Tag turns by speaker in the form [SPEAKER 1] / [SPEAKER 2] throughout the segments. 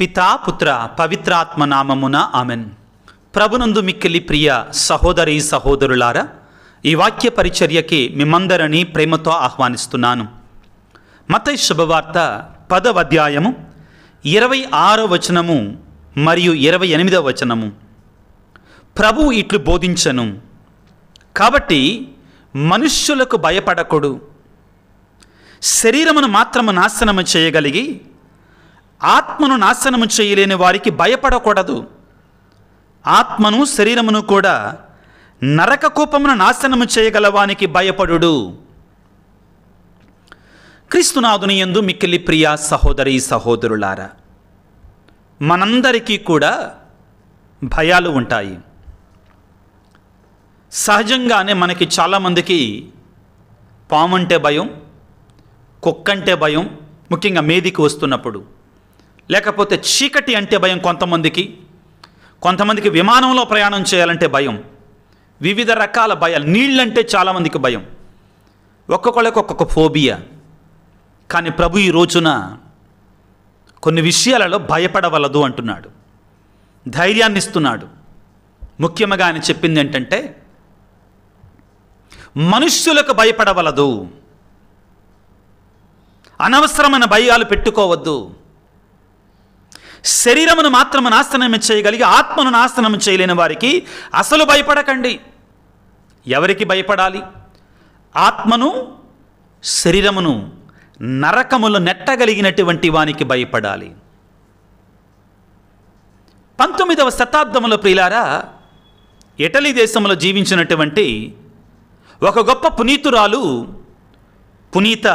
[SPEAKER 1] పితా పుత్ర పవిత్రాత్మ నామమున ఆమెన్ ప్రభునందు మిక్కిలి ప్రియ సహోదరి సహోదరులారా ఈ వాక్య పరిచర్యకి మిమ్మందరినీ ప్రేమతో ఆహ్వానిస్తున్నాను మత శుభవార్త పదవ అధ్యాయము ఇరవై ఆరో వచనము మరియు ఇరవై ఎనిమిదవ వచనము ప్రభువు ఇట్లు బోధించను కాబట్టి మనుష్యులకు భయపడకుడు శరీరమును మాత్రము నాశనము చేయగలిగి ఆత్మను నాశనము చేయలేని వారికి భయపడకూడదు ఆత్మను శరీరమును కూడా నరక కూపమును నాశనము చేయగలవానికి భయపడు క్రీస్తునాథుని ఎందు మిక్కిలి ప్రియ సహోదరి సహోదరులారా మనందరికీ కూడా భయాలు ఉంటాయి సహజంగానే మనకి చాలామందికి పాము అంటే భయం కుక్కంటే భయం ముఖ్యంగా మేదికి వస్తున్నప్పుడు లేకపోతే చీకటి అంటే భయం కొంతమందికి కొంతమందికి విమానంలో ప్రయాణం చేయాలంటే భయం వివిధ రకాల భయాలు నీళ్ళంటే చాలామందికి భయం ఒక్కొక్కళ్ళకి ఒక్కొక్క ఫోబియా కానీ ప్రభు ఈ రోజున కొన్ని విషయాలలో భయపడవలదు అంటున్నాడు ధైర్యాన్ని ఇస్తున్నాడు ముఖ్యంగా ఆయన చెప్పింది ఏంటంటే మనుష్యులకు భయపడవలదు అనవసరమైన భయాలు పెట్టుకోవద్దు శరీరమును మాత్రము నాశనం చేయగలిగి ఆత్మను నాశనం చేయలేని వారికి అసలు భయపడకండి ఎవరికి భయపడాలి ఆత్మను శరీరమును నరకములు నెట్టగలిగినటువంటి వానికి భయపడాలి పంతొమ్మిదవ శతాబ్దంలో ప్రియులారా ఇటలీ దేశంలో జీవించినటువంటి ఒక గొప్ప పునీతురాలు పునీత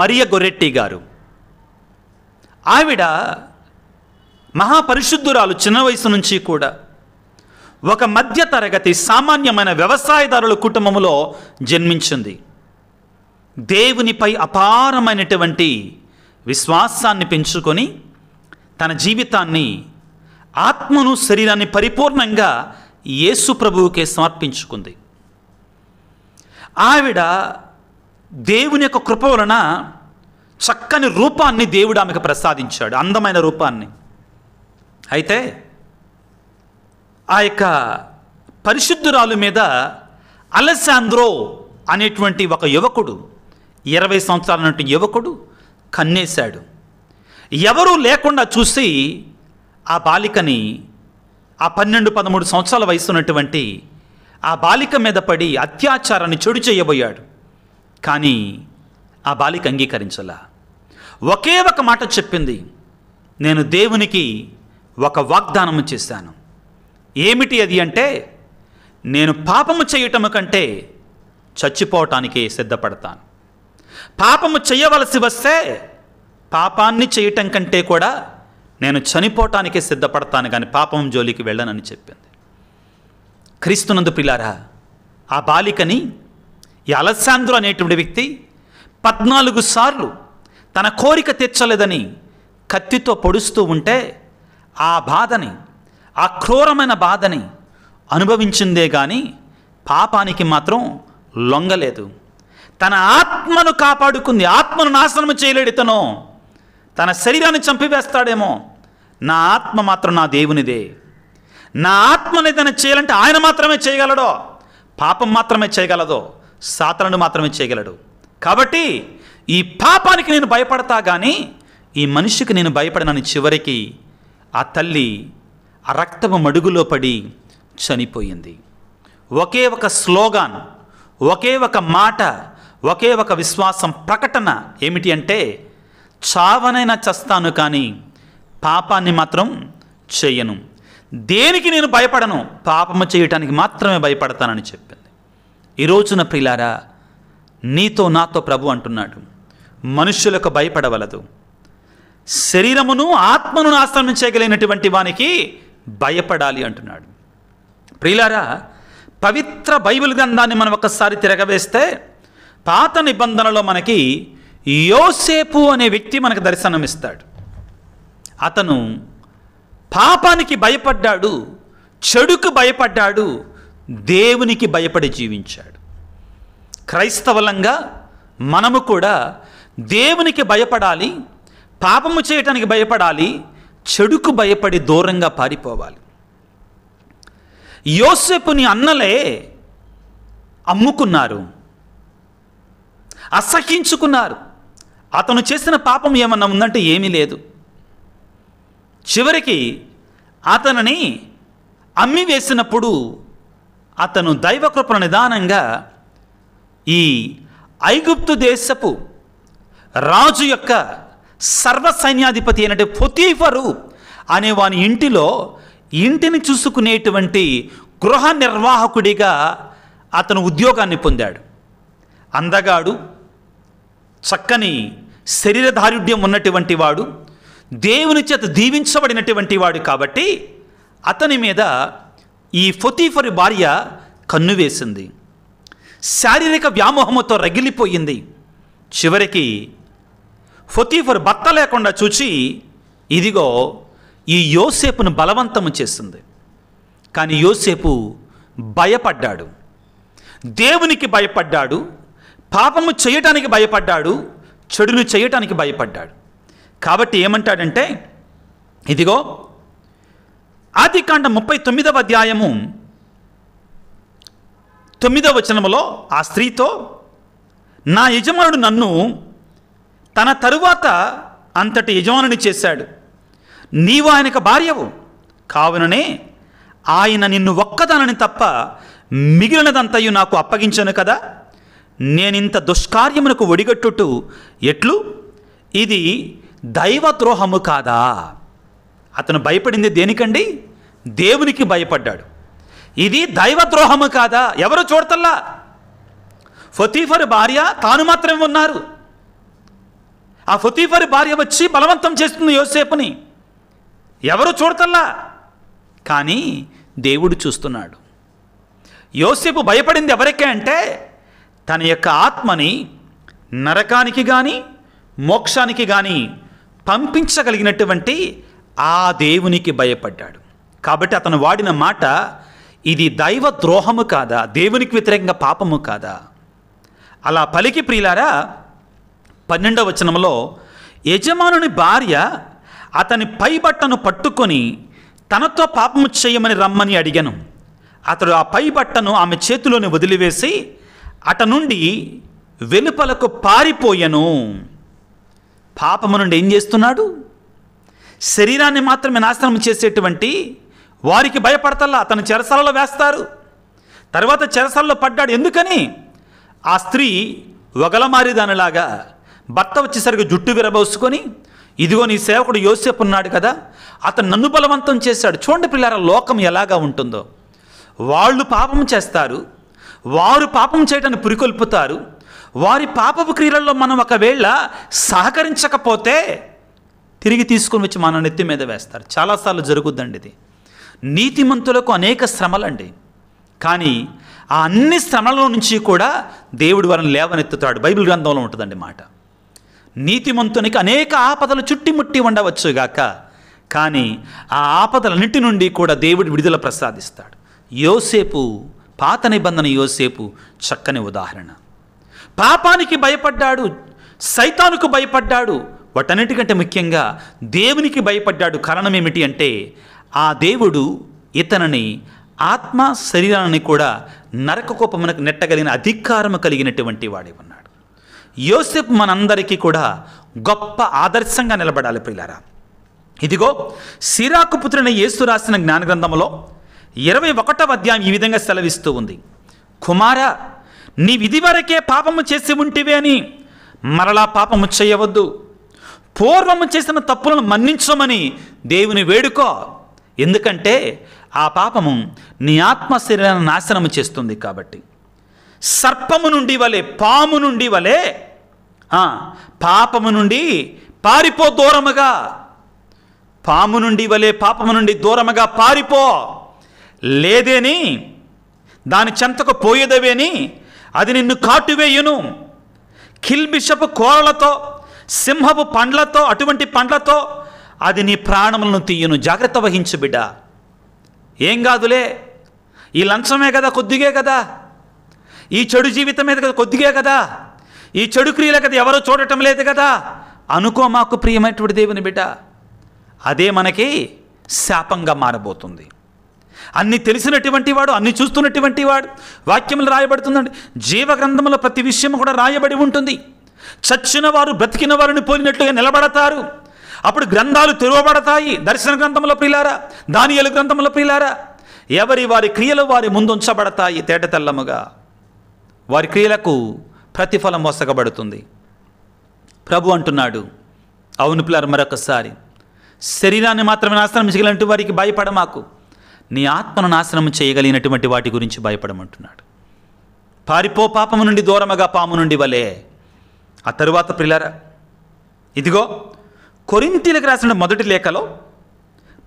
[SPEAKER 1] మరియ గొరెట్టి గారు ఆవిడ మహాపరిశుద్ధురాలు చిన్న వయసు నుంచి కూడా ఒక మధ్య తరగతి సామాన్యమైన వ్యవసాయదారుల కుటుంబంలో జన్మించింది దేవునిపై అపారమైనటువంటి విశ్వాసాన్ని పెంచుకొని తన జీవితాన్ని ఆత్మను శరీరాన్ని పరిపూర్ణంగా యేసు ప్రభువుకే సమర్పించుకుంది ఆవిడ దేవుని యొక్క కృప వలన చక్కని రూపాన్ని దేవుడు ఆమెకు ప్రసాదించాడు అందమైన రూపాన్ని అయితే ఆ యొక్క పరిశుద్ధురాలు మీద అలెశాంద్రో అనేటువంటి ఒక యువకుడు ఇరవై సంవత్సరాల నుండి యువకుడు కన్నేశాడు ఎవరూ లేకుండా చూసి ఆ బాలికని ఆ పన్నెండు పదమూడు సంవత్సరాల వయసు ఉన్నటువంటి ఆ బాలిక మీద పడి అత్యాచారాన్ని చెడు చేయబోయాడు కానీ ఆ బాలిక అంగీకరించలా ఒకే ఒక మాట చెప్పింది నేను దేవునికి ఒక వాగ్దానము చేశాను ఏమిటి అది అంటే నేను పాపము చేయటము కంటే చచ్చిపోవటానికే సిద్ధపడతాను పాపము చేయవలసి వస్తే పాపాన్ని చేయటం కంటే కూడా నేను చనిపోవటానికే సిద్ధపడతాను కానీ పాపం జోలికి వెళ్ళనని చెప్పింది క్రీస్తునందు పిల్లారా ఆ బాలికని ఈ అలశాంధ్రు అనేటువంటి వ్యక్తి పద్నాలుగు సార్లు తన కోరిక తీర్చలేదని కత్తితో పొడుస్తూ ఉంటే ఆ బాధని ఆ క్రూరమైన బాధని అనుభవించిందే కానీ పాపానికి మాత్రం లొంగలేదు తన ఆత్మను కాపాడుకుంది ఆత్మను నాశనం చేయలేడు ఇతను తన శరీరాన్ని చంపివేస్తాడేమో నా ఆత్మ మాత్రం నా దేవునిదే నా ఆత్మని తన చేయాలంటే ఆయన మాత్రమే చేయగలడో పాపం మాత్రమే చేయగలదో సాతనుడు మాత్రమే చేయగలడు కాబట్టి ఈ పాపానికి నేను భయపడతా కానీ ఈ మనిషికి నేను భయపడినని చివరికి ఆ తల్లి ఆ రక్తము మడుగులో పడి చనిపోయింది ఒకే ఒక స్లోగాన్ ఒకే ఒక మాట ఒకే ఒక విశ్వాసం ప్రకటన ఏమిటి అంటే చావనైనా చస్తాను కానీ పాపాన్ని మాత్రం చేయను దేనికి నేను భయపడను పాపము చేయటానికి మాత్రమే భయపడతానని చెప్పింది ఈ రోజున ప్రిలారా నీతో నాతో ప్రభు అంటున్నాడు మనుష్యులకు భయపడవలదు శరీరమును ఆత్మను నాశనం చేయగలిగినటువంటి వానికి భయపడాలి అంటున్నాడు ప్రియులారా పవిత్ర బైబిల్ గ్రంథాన్ని మనం ఒకసారి తిరగవేస్తే పాత నిబంధనలో మనకి యోసేపు అనే వ్యక్తి మనకు దర్శనమిస్తాడు అతను పాపానికి భయపడ్డాడు చెడుకు భయపడ్డాడు దేవునికి భయపడి జీవించాడు క్రైస్తవలంగా మనము కూడా దేవునికి భయపడాలి పాపము చేయటానికి భయపడాలి చెడుకు భయపడి దూరంగా పారిపోవాలి యోసేపుని అన్నలే అమ్ముకున్నారు అసహించుకున్నారు అతను చేసిన పాపం ఏమన్నా ఉందంటే ఏమీ లేదు చివరికి అతనిని అమ్మి వేసినప్పుడు అతను దైవకృపణ నిదానంగా ఈ ఐగుప్తు దేశపు రాజు యొక్క సర్వ సైన్యాధిపతి అయినట్టు పొతీఫరు అనే వాని ఇంటిలో ఇంటిని చూసుకునేటువంటి గృహ నిర్వాహకుడిగా అతను ఉద్యోగాన్ని పొందాడు అందగాడు చక్కని శరీరదారుఢ్యం ఉన్నటువంటి వాడు దేవుని చేత దీవించబడినటువంటి వాడు కాబట్టి అతని మీద ఈ ఫొతీఫరి భార్య కన్ను వేసింది శారీరక వ్యామోహముతో రగిలిపోయింది చివరికి ఫతీఫర్ భర్త లేకుండా చూచి ఇదిగో ఈ యోసేపును బలవంతము చేస్తుంది కానీ యోసేపు భయపడ్డాడు దేవునికి భయపడ్డాడు పాపము చేయటానికి భయపడ్డాడు చెడును చేయటానికి భయపడ్డాడు కాబట్టి ఏమంటాడంటే ఇదిగో ఆది కాండ ముప్పై తొమ్మిదవ అధ్యాయము తొమ్మిదవ వచనములో ఆ స్త్రీతో నా యజమానుడు నన్ను తన తరువాత అంతటి యజమానుని చేశాడు నీవు ఆయనకు భార్యవు కావుననే ఆయన నిన్ను ఒక్కదానని తప్ప మిగిలినదంతయు నాకు అప్పగించను కదా నేనింత దుష్కార్యమునకు ఒడిగట్టుటూ ఎట్లు ఇది దైవద్రోహము కాదా అతను భయపడింది దేనికండి దేవునికి భయపడ్డాడు ఇది దైవద్రోహము కాదా ఎవరు చూడతల్లా ఫతీఫర్ భార్య తాను మాత్రమే ఉన్నారు ఆ ఫతీఫరి భార్య వచ్చి బలవంతం చేస్తుంది యోసేపుని ఎవరు చూడతల్లా కానీ దేవుడు చూస్తున్నాడు యోసేపు భయపడింది ఎవరికే అంటే తన యొక్క ఆత్మని నరకానికి కానీ మోక్షానికి కానీ పంపించగలిగినటువంటి ఆ దేవునికి భయపడ్డాడు కాబట్టి అతను వాడిన మాట ఇది దైవ ద్రోహము కాదా దేవునికి వ్యతిరేకంగా పాపము కాదా అలా పలికి ప్రియులారా పన్నెండవ వచనంలో యజమానుని భార్య అతని పై బట్టను పట్టుకొని తనతో పాపము చేయమని రమ్మని అడిగాను అతడు ఆ పై బట్టను ఆమె చేతిలోని వదిలివేసి అట నుండి వెలుపలకు పారిపోయాను పాపము నుండి ఏం చేస్తున్నాడు శరీరాన్ని మాత్రమే నాశనం చేసేటువంటి వారికి భయపడతల్లా అతను చెరసలలో వేస్తారు తర్వాత చెరసలలో పడ్డాడు ఎందుకని ఆ స్త్రీ ఒగలమారిదానిలాగా భర్త వచ్చేసరికి జుట్టు విరబోసుకొని ఇదిగో నీ సేవకుడు యోసేపు ఉన్నాడు కదా అతను నన్ను బలవంతం చేశాడు చూడండి పిల్లారా లోకం ఎలాగా ఉంటుందో వాళ్ళు పాపం చేస్తారు వారు పాపం చేయటాన్ని పురికొల్పుతారు వారి పాపపు క్రియలలో మనం ఒకవేళ సహకరించకపోతే తిరిగి తీసుకుని వచ్చి మన నెత్తి మీద వేస్తారు చాలాసార్లు జరుగుద్దండి ఇది నీతిమంతులకు అనేక శ్రమలండి కానీ ఆ అన్ని శ్రమల నుంచి కూడా దేవుడు వారిని లేవనెత్తుతాడు బైబిల్ గ్రంథంలో ఉంటుందండి మాట నీతిమంతునికి అనేక ఆపదలు చుట్టిముట్టి ఉండవచ్చుగాక కానీ ఆ ఆపదలన్నిటి నుండి కూడా దేవుడు విడుదల ప్రసాదిస్తాడు యోసేపు పాత నిబంధన యోసేపు చక్కని ఉదాహరణ పాపానికి భయపడ్డాడు సైతానుకు భయపడ్డాడు వాటన్నిటికంటే ముఖ్యంగా దేవునికి భయపడ్డాడు కారణం ఏమిటి అంటే ఆ దేవుడు ఇతనిని ఆత్మ శరీరాన్ని కూడా నరకకోపమునకు నెట్టగలిగిన అధికారము కలిగినటువంటి వాడే ఉన్నాడు యోసెఫ్ మనందరికీ కూడా గొప్ప ఆదర్శంగా నిలబడాలి పిల్లారా ఇదిగో సిరాకు పుత్రుని యేసు రాసిన జ్ఞానగ్రంథంలో ఇరవై ఒకటవ అధ్యాయం ఈ విధంగా సెలవిస్తూ ఉంది కుమార విధి వరకే పాపము చేసి ఉంటివే అని మరలా పాపము చేయవద్దు పూర్వము చేసిన తప్పులను మన్నించమని దేవుని వేడుకో ఎందుకంటే ఆ పాపము నీ ఆత్మ శరీరాన్ని నాశనము చేస్తుంది కాబట్టి సర్పము నుండి వలె పాము నుండి వలె పాపము నుండి పారిపో దూరముగా పాము నుండి వలె పాపము నుండి దూరముగా పారిపో లేదేని దాని చెంతకు పోయేదవేని అది నిన్ను కాటువేయును కిల్బిషపు కోరలతో సింహపు పండ్లతో అటువంటి పండ్లతో అది నీ ప్రాణములను తీయను జాగ్రత్త వహించు బిడ్డ ఏం కాదులే ఈ లంచమే కదా కొద్దిగే కదా ఈ చెడు జీవితం మీద కదా కొద్దిగే కదా ఈ చెడు క్రియల కదా ఎవరో చూడటం లేదు కదా అనుకో మాకు ప్రియమైనటువంటి దేవుని బిడ్డ అదే మనకి శాపంగా మారబోతుంది అన్ని తెలిసినటువంటి వాడు అన్ని చూస్తున్నటువంటి వాడు వాక్యములు రాయబడుతుందండి జీవగ్రంథంలో ప్రతి విషయం కూడా రాయబడి ఉంటుంది చచ్చిన వారు బ్రతికిన వారిని పోలినట్లుగా నిలబడతారు అప్పుడు గ్రంథాలు తెరవబడతాయి దర్శన గ్రంథంలో ప్రిలారా దానియలు గ్రంథంలో ప్రిలారా ఎవరి వారి క్రియలు వారి ముందుంచబడతాయి తేటతెల్లముగా వారి క్రియలకు ప్రతిఫలం మోసగబడుతుంది ప్రభు అంటున్నాడు అవును పిల్లలు మరొకసారి శరీరాన్ని మాత్రమే నాశనం చేయగలంటే వారికి భయపడమాకు నీ ఆత్మను నాశనం చేయగలిగినటువంటి వాటి గురించి భయపడమంటున్నాడు పారిపో పాపము నుండి దూరముగా పాము నుండి వలే ఆ తరువాత ప్రిలరా ఇదిగో కొరింతీలకు రాసిన మొదటి లేఖలో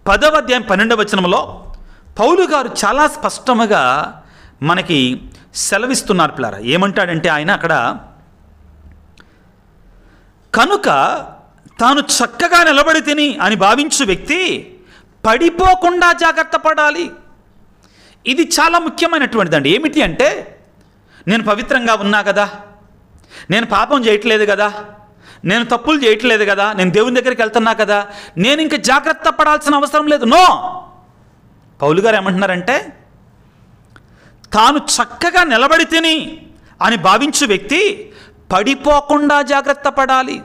[SPEAKER 1] పదవ అధ్యాయం పన్నెండవ వచనంలో పౌలు గారు చాలా స్పష్టముగా మనకి సెలవిస్తున్నారు పిల్లారా ఏమంటాడంటే ఆయన అక్కడ కనుక తాను చక్కగా నిలబడి తిని అని భావించు వ్యక్తి పడిపోకుండా జాగ్రత్త పడాలి ఇది చాలా ముఖ్యమైనటువంటిదండి ఏమిటి అంటే నేను పవిత్రంగా ఉన్నా కదా నేను పాపం చేయట్లేదు కదా నేను తప్పులు చేయట్లేదు కదా నేను దేవుని దగ్గరికి వెళ్తున్నా కదా నేను ఇంకా జాగ్రత్త పడాల్సిన అవసరం లేదు నో పౌలు గారు ఏమంటున్నారంటే తాను చక్కగా నిలబడి తిని అని భావించు వ్యక్తి పడిపోకుండా జాగ్రత్త పడాలి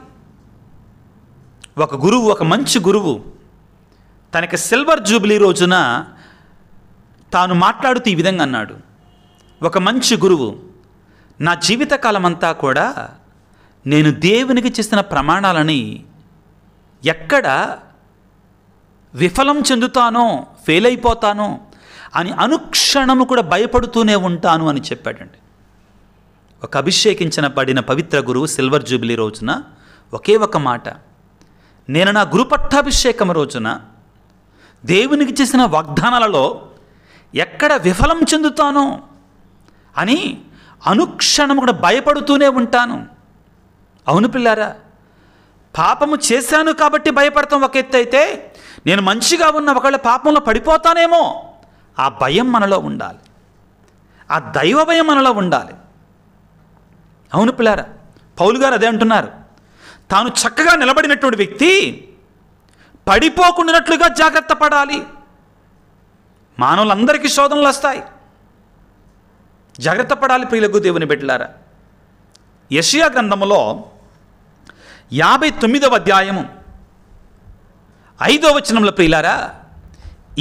[SPEAKER 1] ఒక గురువు ఒక మంచి గురువు తనకి సిల్వర్ జూబిలీ రోజున తాను మాట్లాడుతూ ఈ విధంగా అన్నాడు ఒక మంచి గురువు నా జీవితకాలం అంతా కూడా నేను దేవునికి చేసిన ప్రమాణాలని ఎక్కడ విఫలం చెందుతానో ఫెయిల్ అయిపోతానో అని అనుక్షణము కూడా భయపడుతూనే ఉంటాను అని చెప్పాడండి ఒక అభిషేకించిన పడిన పవిత్ర గురువు సిల్వర్ జూబిలీ రోజున ఒకే ఒక మాట నేను నా గురు పట్టాభిషేకం రోజున దేవునికి చేసిన వాగ్దానాలలో ఎక్కడ విఫలం చెందుతానో అని అనుక్షణం కూడా భయపడుతూనే ఉంటాను అవును పిల్లారా పాపము చేశాను కాబట్టి భయపడతాం ఒక ఎత్తు అయితే నేను మంచిగా ఉన్న ఒకవేళ పాపంలో పడిపోతానేమో ఆ భయం మనలో ఉండాలి ఆ దైవ భయం మనలో ఉండాలి అవును పిల్లారా పౌలు గారు అదే అంటున్నారు తాను చక్కగా నిలబడినటువంటి వ్యక్తి పడిపోకుండానట్లుగా జాగ్రత్త పడాలి మానవులందరికీ శోధనలు వస్తాయి జాగ్రత్త పడాలి ప్రియులకు దేవుని బిడ్డలారా యషియా గ్రంథంలో యాభై తొమ్మిదవ అధ్యాయము ఐదో వచనంలో ప్రియులారా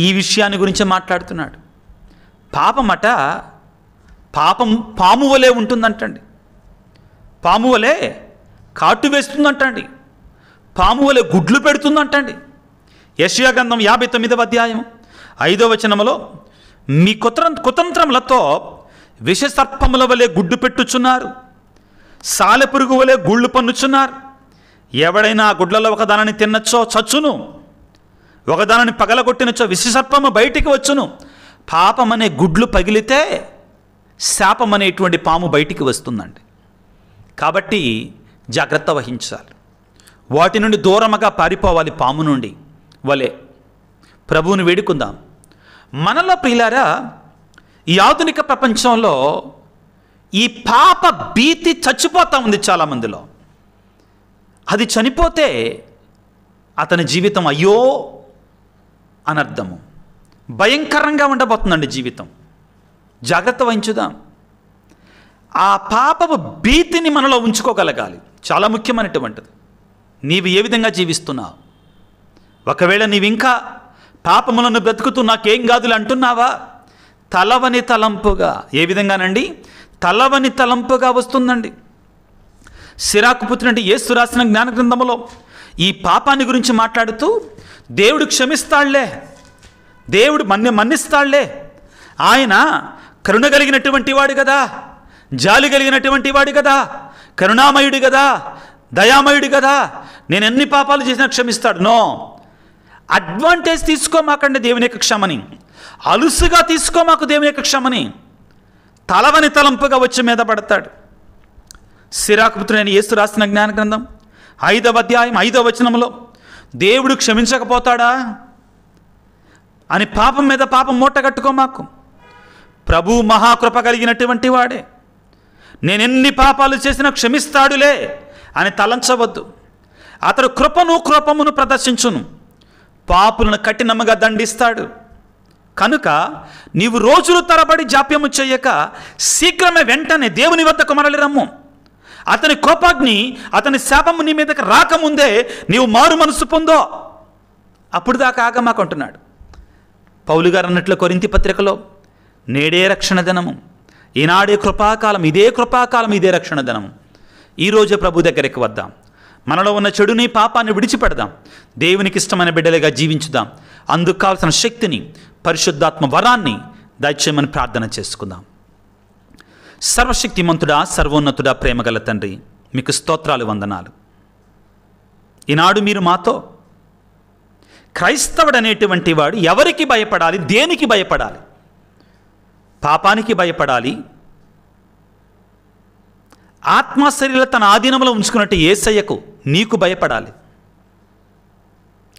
[SPEAKER 1] ఈ విషయాన్ని గురించి మాట్లాడుతున్నాడు పాపమట పాపం పాము వలె ఉంటుందంటండి పాము వలె కాటు వేస్తుందంటండి పాము వలె గుడ్లు పెడుతుందంటండి యశ్యాగంధం యాభై తొమ్మిదవ అధ్యాయం ఐదవ వచనములో మీ కుతర కుతంత్రములతో విషసర్పముల వలె గుడ్డు పెట్టుచున్నారు సాలెపురుగు వలె గుళ్ళు పన్నుచున్నారు ఎవడైనా గుడ్లలో ఒక దానిని తిన్నచ్చో చచ్చును ఒకదానిని పగలగొట్టినచో విషసర్పము బయటికి వచ్చును పాపమనే గుడ్లు పగిలితే శాపం పాము బయటికి వస్తుందండి కాబట్టి జాగ్రత్త వహించాలి వాటి నుండి దూరముగా పారిపోవాలి పాము నుండి వలే ప్రభువుని వేడుకుందాం మనలో ప్రియులారా ఈ ఆధునిక ప్రపంచంలో ఈ పాప భీతి చచ్చిపోతూ ఉంది చాలామందిలో అది చనిపోతే అతని జీవితం అయ్యో అనర్థము భయంకరంగా ఉండబోతుందండి జీవితం జాగ్రత్త వహించుదాం ఆ పాపపు భీతిని మనలో ఉంచుకోగలగాలి చాలా ముఖ్యమైనటువంటిది నీవు ఏ విధంగా జీవిస్తున్నావు ఒకవేళ నీవింకా పాపములను బ్రతుకుతూ నాకేం కాదులు అంటున్నావా తలవని తలంపుగా ఏ విధంగానండి తలవని తలంపుగా వస్తుందండి సిరాకు పుత్రునంటే ఏసు రాసిన జ్ఞానగ్రంథంలో ఈ పాపాన్ని గురించి మాట్లాడుతూ దేవుడు క్షమిస్తాళ్లే దేవుడు మన్ని మన్నిస్తాళ్లే ఆయన కరుణ కలిగినటువంటి వాడు కదా జాలి కలిగినటువంటి వాడు కదా కరుణామయుడు కదా దయామయుడు కదా నేను ఎన్ని పాపాలు చేసినా క్షమిస్తాడు నో అడ్వాంటేజ్ తీసుకోమాకండి దేవుని యొక్క క్షమని అలుసుగా తీసుకోమాకు దేవుని యొక్క క్షమని తలవని తలంపుగా వచ్చి మీద పడతాడు సిరాకుపుత్రుడైన ఏసు రాసిన జ్ఞాన గ్రంథం ఐదవ అధ్యాయం ఐదవ వచనంలో దేవుడు క్షమించకపోతాడా అని పాపం మీద పాపం మూట కట్టుకో మాకు ప్రభు మహాకృప కలిగినటువంటి వాడే నేనెన్ని పాపాలు చేసినా క్షమిస్తాడులే అని తలంచవద్దు అతడు కృపను కృపమును ప్రదర్శించును పాపులను కఠినముగా దండిస్తాడు కనుక నీవు రోజులు తరబడి జాప్యము చేయక శీఘ్రమే వెంటనే దేవుని వద్దకు మరలి రమ్ము అతని కోపాగ్ని అతని శాపము నీ మీదకి రాకముందే నీవు మారు మనసు పొందో అప్పుడు దాకా ఆగమాకంటున్నాడు పౌలు గారు అన్నట్లు కొరింతి పత్రికలో నేడే రక్షణ దినము ఈనాడే కృపాకాలం ఇదే కృపాకాలం ఇదే రక్షణ దినము ఈరోజు ప్రభు దగ్గరికి వద్దాం మనలో ఉన్న చెడుని పాపాన్ని విడిచిపెడదాం దేవునికి ఇష్టమైన బిడ్డలుగా జీవించుదాం అందుకు కావలసిన శక్తిని పరిశుద్ధాత్మ వరాన్ని దయచేయమని ప్రార్థన చేసుకుందాం సర్వశక్తిమంతుడా సర్వోన్నతుడా ప్రేమగల తండ్రి మీకు స్తోత్రాలు వందనాలు ఈనాడు మీరు మాతో క్రైస్తవుడు అనేటువంటి వాడు ఎవరికి భయపడాలి దేనికి భయపడాలి పాపానికి భయపడాలి ఆత్మశరీర తన ఆధీనంలో ఉంచుకున్నట్టు ఏసయ్యకు నీకు భయపడాలి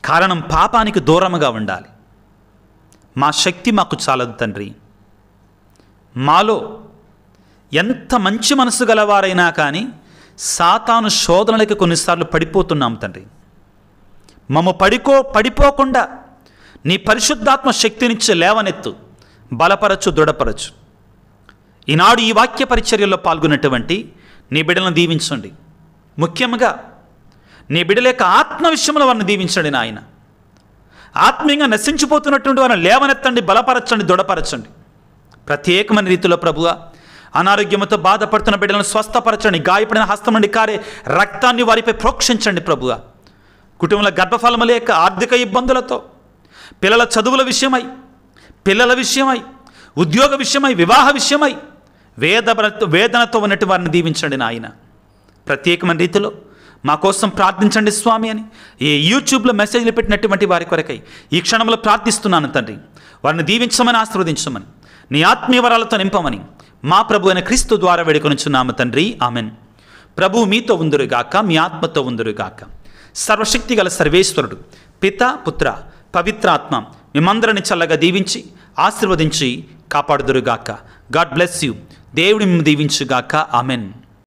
[SPEAKER 1] కారణం పాపానికి దూరముగా ఉండాలి మా శక్తి మాకు చాలదు తండ్రి మాలో ఎంత మంచి మనసు గలవారైనా కానీ సాతాను శోధనలకి కొన్నిసార్లు పడిపోతున్నాం తండ్రి మమ్మ పడికో పడిపోకుండా నీ పరిశుద్ధాత్మ శక్తినిచ్చి లేవనెత్తు బలపరచు దృఢపరచు ఈనాడు ఈ వాక్య పరిచర్యల్లో పాల్గొన్నటువంటి నీ బిడ్డలను దీవించండి ముఖ్యంగా నీ బిడ్డల యొక్క ఆత్మ విషయంలో వారిని దీవించండి నాయన ఆత్మీయంగా నశించిపోతున్నటువంటి వారిని లేవనెత్తండి బలపరచండి దృఢపరచండి ప్రత్యేకమైన రీతిలో ప్రభువ అనారోగ్యంతో బాధపడుతున్న బిడ్డలను స్వస్థపరచండి గాయపడిన హస్తం నుండి కారే రక్తాన్ని వారిపై ప్రోక్షించండి ప్రభుగా కుటుంబంలో గర్భఫలం లేక ఆర్థిక ఇబ్బందులతో పిల్లల చదువుల విషయమై పిల్లల విషయమై ఉద్యోగ విషయమై వివాహ విషయమై వేద వేదనతో ఉన్నట్టు వారిని దీవించండి నాయన ప్రత్యేకమైన రీతిలో మా కోసం ప్రార్థించండి స్వామి అని ఏ యూట్యూబ్లో మెసేజ్లు పెట్టినటువంటి వారి కొరకై ఈ క్షణంలో ప్రార్థిస్తున్నాను తండ్రి వారిని దీవించమని ఆశీర్వదించమని నీ ఆత్మీయ వరాలతో నింపమని మా ప్రభు అయిన క్రీస్తు ద్వారా వేడుకొనుచున్నాము తండ్రి ఆమెన్ ప్రభు మీతో ఉందరుగాక మీ ఆత్మతో ఉందురుగాక సర్వశక్తి గల సర్వేశ్వరుడు పిత పుత్ర పవిత్రాత్మ మిమ్మందరిని చల్లగా దీవించి ఆశీర్వదించి కాపాడుదురుగాక గాడ్ బ్లెస్ యూ దేవుడి దీవించుగాక ఆమెన్